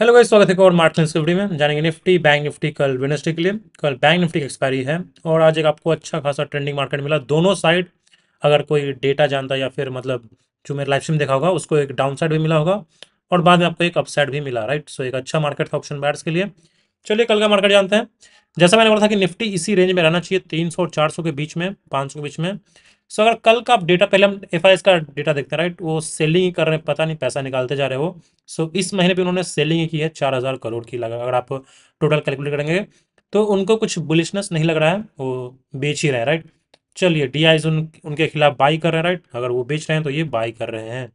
hello भाई स्वागत है और मार्केट की में जानेंगे निफ्टी बैंक निफ्टी कल वेनेसडे के लिए कल बैंक निफ्टी की एक्सपायरी है और आज एक आपको अच्छा खासा ट्रेंडिंग मार्केट मिला दोनों साइड अगर कोई डेटा जानता या फिर मतलब जो मेरे लाइफ स्ट्रीम देखा होगा उसको एक डाउन साइड भी मिला होगा और बाद में आपको एक अपसाइड भी मिला राइट सो एक अच्छा मार्केट था ऑप्शन बैट्स के लिए चलिए कल का मार्केट जानते हैं जैसा मैंने बोला था कि निफ्टी इसी रेंज में रहना चाहिए तीन सौ के बीच में पाँच के बीच में सो अगर कल का आप डेटा पहले हम एफ का डेटा देखते हैं राइट वो सेलिंग कर रहे हैं पता नहीं पैसा निकालते जा रहे हो सो so, इस महीने पे उन्होंने सेलिंग की है चार हज़ार करोड़ की लगा अगर आप टोटल कैलकुलेट करेंगे तो उनको कुछ बुलिशनेस नहीं लग रहा है वो बेच ही रहे हैं राइट चलिए डी आईज उन उनके खिलाफ बाई कर रहे हैं राइट अगर वो बेच रहे हैं तो ये बाई कर रहे हैं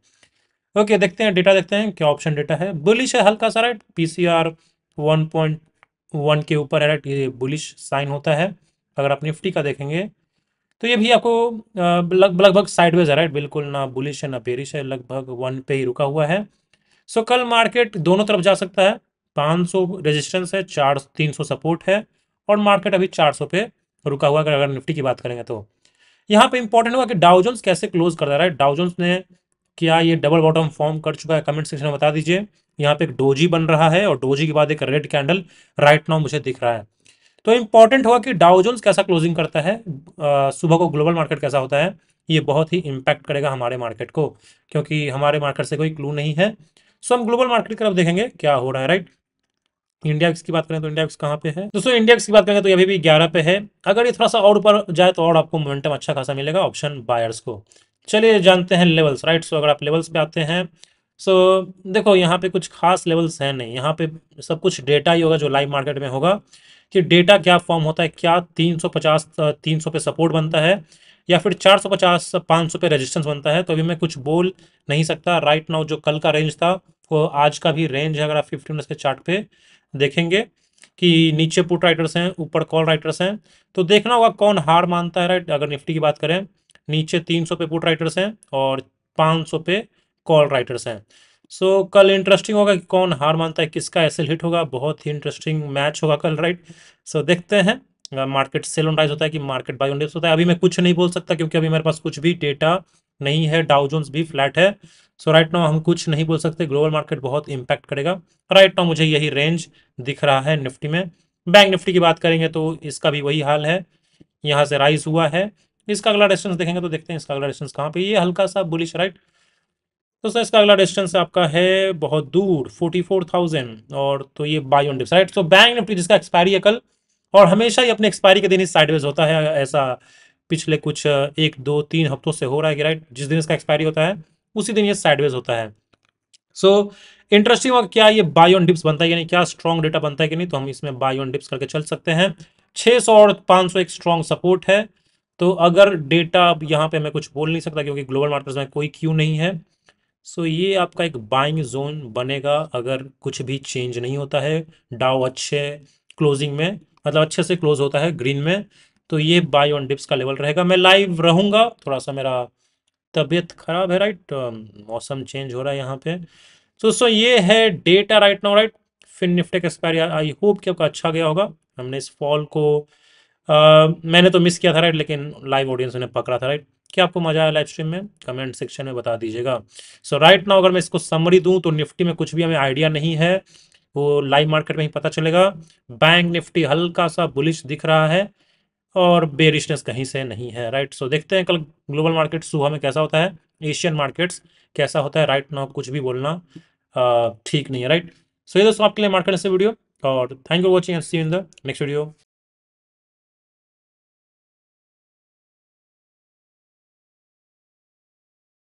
ओके देखते हैं डेटा देखते हैं क्या ऑप्शन डेटा है बुलिश है हल्का सा right P C R one point one के ऊपर है राइट ये बुलिश साइन होता है अगर आप निफ्टी का देखेंगे तो ये भी आपको लगभग साइडवेज है राइट बिल्कुल ना बुलिश है ना पेरिश है लगभग वन पे ही रुका हुआ है सो so, कल मार्केट दोनों तरफ जा सकता है 500 रेजिस्टेंस है चार तीन सपोर्ट है और मार्केट अभी 400 पे रुका हुआ है अगर निफ्टी की बात करेंगे तो यहाँ पे इंपॉर्टेंट होगा कि डाउजोन्स कैसे क्लोज कर रहा है डाउजोन्स ने क्या ये डबल बॉटम फॉर्म कर चुका है कमेंट सेक्शन में बता दीजिए यहाँ पे एक डोजी बन रहा है और डोजी के बाद एक रेड कैंडल राइट नाउ मुझे दिख रहा है तो इंपॉर्टेंट होगा कि डाउजोन्स कैसा क्लोजिंग करता है सुबह को ग्लोबल मार्केट कैसा होता है ये बहुत ही इम्पैक्ट करेगा हमारे मार्केट को क्योंकि हमारे मार्केट से कोई क्लू नहीं है सो हम ग्लोबल मार्केट की तरफ देखेंगे क्या हो रहा है राइट इंडिया की बात करें तो इंडिया कहाँ पे है दोस्तों इंडिया की बात करें तो अभी भी ग्यारह पे है अगर ये थोड़ा सा और ऊपर जाए तो और आपको मोमेंटम अच्छा खासा मिलेगा ऑप्शन बायर्स को चलिए जानते हैं लेवल्स राइट सो अगर आप लेवल्स पे आते हैं सो so, देखो यहाँ पे कुछ खास लेवल्स हैं नहीं यहाँ पे सब कुछ डेटा ही होगा जो लाइव मार्केट में होगा कि डेटा क्या फॉर्म होता है क्या 350 300 पे सपोर्ट बनता है या फिर 450 500 पे रेजिस्टेंस बनता है तो अभी मैं कुछ बोल नहीं सकता राइट नाउ जो कल का रेंज था वो आज का भी रेंज है अगर आप फिफ्टी मिनट्स के चार्ट पे देखेंगे कि नीचे पुट राइटर्स हैं ऊपर कॉल राइटर्स हैं तो देखना होगा कौन हार मानता है राइट अगर निफ्टी की बात करें नीचे तीन पे पुट राइटर्स हैं और पाँच पे कॉल राइटर्स हैं सो so, कल इंटरेस्टिंग होगा कि कौन हार मानता है किसका एसएल हिट होगा बहुत ही इंटरेस्टिंग मैच होगा कल राइट सो so, देखते हैं मार्केट सेल ऑन राइज होता है कि मार्केट बाई ऑन होता है अभी मैं कुछ नहीं बोल सकता क्योंकि अभी मेरे पास कुछ भी डेटा नहीं है डाउ जोन्स भी फ्लैट है सो राइट नाउ हम कुछ नहीं बोल सकते ग्लोबल मार्केट बहुत इंपैक्ट करेगा राइट नाउ मुझे यही रेंज दिख रहा है निफ्टी में बैंक निफ्टी की बात करेंगे तो इसका भी वही हाल है यहाँ से राइज हुआ है इसका अगला रेस्टेंस देखेंगे तो देखते हैं इसका अगला डिस्टेंस कहाँ पे ये हल्का सा बुलिश राइट तो सर इसका अगला डिस्टेंस आपका है बहुत दूर फोर्टी फोर थाउजेंड और तो ये buy on dips right so bank Nifty जिसका एक्सपायरी है कल और हमेशा ही अपने एक्सपायरी के दिन ही साइडवेज होता है ऐसा पिछले कुछ uh, एक दो तीन हफ्तों से हो रहा है कि राइट जिस दिन इसका एक्सपायरी होता है उसी दिन ये साइडवेज होता है सो so, इंटरेस्टिंग और क्या ये बाई ऑन डिप्स बनता है यानी क्या स्ट्रॉन्ग डेटा बनता है कि नहीं तो हम इसमें बाई ऑन डिप्स करके चल सकते हैं छः और पाँच एक स्ट्रॉन्ग सपोर्ट है तो अगर डेटा अब यहाँ पे मैं कुछ बोल नहीं सकता क्योंकि ग्लोबल मार्केट्स में कोई क्यू नहीं है सो ये आपका एक बाइंग जोन बनेगा अगर कुछ भी चेंज नहीं होता है डाव अच्छे क्लोजिंग में मतलब अच्छे से क्लोज होता है ग्रीन में तो ये बाय ऑन डिप्स का लेवल रहेगा मैं लाइव रहूंगा थोड़ा सा मेरा तबीयत खराब है राइट um, मौसम चेंज हो रहा है यहाँ पे सो so, सो so ये है data right now right fin Nifty expire I hope कि आपका अच्छा गया होगा हमने इस फॉल को आ, uh, मैंने तो मिस किया था राइट लेकिन लाइव ऑडियंस ने पकड़ा था राइट क्या आपको मजा आया लाइव स्ट्रीम में कमेंट सेक्शन में बता दीजिएगा सो राइट नाउ अगर मैं इसको समरी दूं तो निफ्टी में कुछ भी हमें आइडिया नहीं है वो लाइव मार्केट में ही पता चलेगा बैंक निफ्टी हल्का सा बुलिश दिख रहा है और बेरिशनेस कहीं से नहीं है राइट सो देखते हैं कल ग्लोबल मार्केट सुबह में कैसा होता है एशियन मार्केट्स कैसा होता है राइट नाउ कुछ भी बोलना ठीक नहीं है राइट सो ये दोस्तों आपके लिए मार्केट से वीडियो और thank you watching and see in the next video